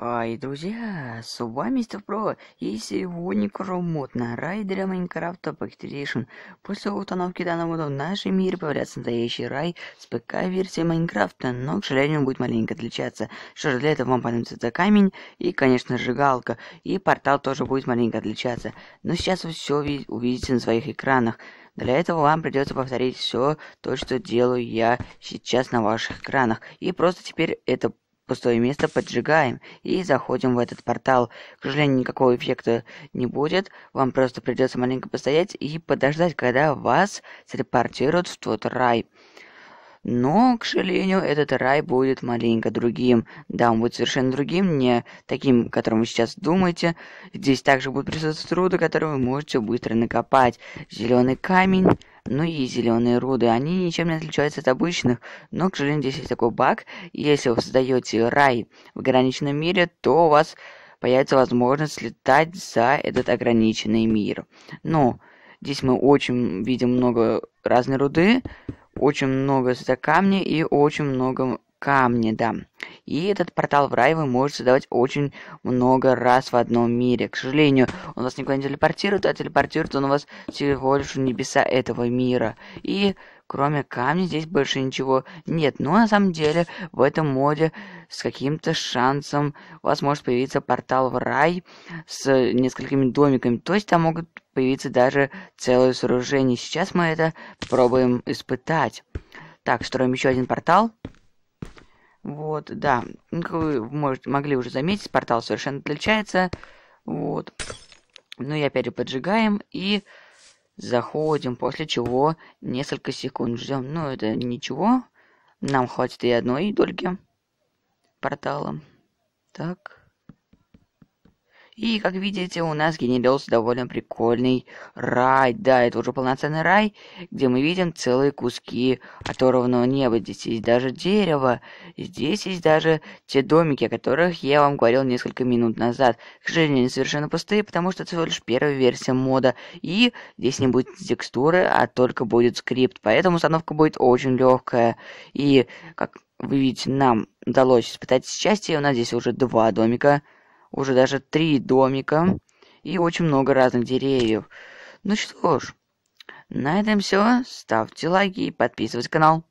Хай, друзья, с вами Степро, и сегодня Кромот на рай для Майнкрафта Пактерейшн. После установки данного в нашем мире появляется настоящий рай с ПК-версией Майнкрафта, но, к сожалению, будет маленько отличаться. Что же, для этого вам понадобится камень и, конечно, же, галка и портал тоже будет маленько отличаться. Но сейчас вы все увидите на своих экранах. Для этого вам придется повторить все то, что делаю я сейчас на ваших экранах. И просто теперь это пустое место поджигаем и заходим в этот портал. К сожалению, никакого эффекта не будет. Вам просто придется маленько постоять и подождать, когда вас телепортируют в тот рай. Но, к сожалению, этот рай будет маленько другим. Да, он будет совершенно другим, не таким, которым вы сейчас думаете. Здесь также будут присутствовать руды, которые вы можете быстро накопать. Зеленый камень, Многие ну зеленые руды, они ничем не отличаются от обычных, но, к сожалению, здесь есть такой баг. Если вы создаете рай в ограниченном мире, то у вас появится возможность летать за этот ограниченный мир. Но здесь мы очень видим много разной руды, очень много камня и очень много камня, да. И этот портал в рай вы можете создавать очень много раз в одном мире. К сожалению, он вас никуда не телепортирует, а телепортирует он вас всего лишь в небеса этого мира. И кроме камня здесь больше ничего нет. Но ну, а на самом деле в этом моде с каким-то шансом у вас может появиться портал в рай с несколькими домиками. То есть там могут появиться даже целые сооружения. Сейчас мы это пробуем испытать. Так, строим еще один портал. Вот, да. Ну, как вы может, могли уже заметить, портал совершенно отличается. Вот. Ну и опять поджигаем и заходим, после чего несколько секунд ждем. Ну, это ничего. Нам хватит и одной дольки портала. Так. И, как видите, у нас генерился довольно прикольный рай. Да, это уже полноценный рай, где мы видим целые куски оторванного неба. Здесь есть даже дерево, здесь есть даже те домики, о которых я вам говорил несколько минут назад. К сожалению, они совершенно пустые, потому что это всего лишь первая версия мода. И здесь не будет текстуры, а только будет скрипт. Поэтому установка будет очень легкая. И, как вы видите, нам удалось испытать счастье. У нас здесь уже два домика уже даже три домика и очень много разных деревьев. Ну что ж, на этом все. Ставьте лайки и подписывайтесь на канал.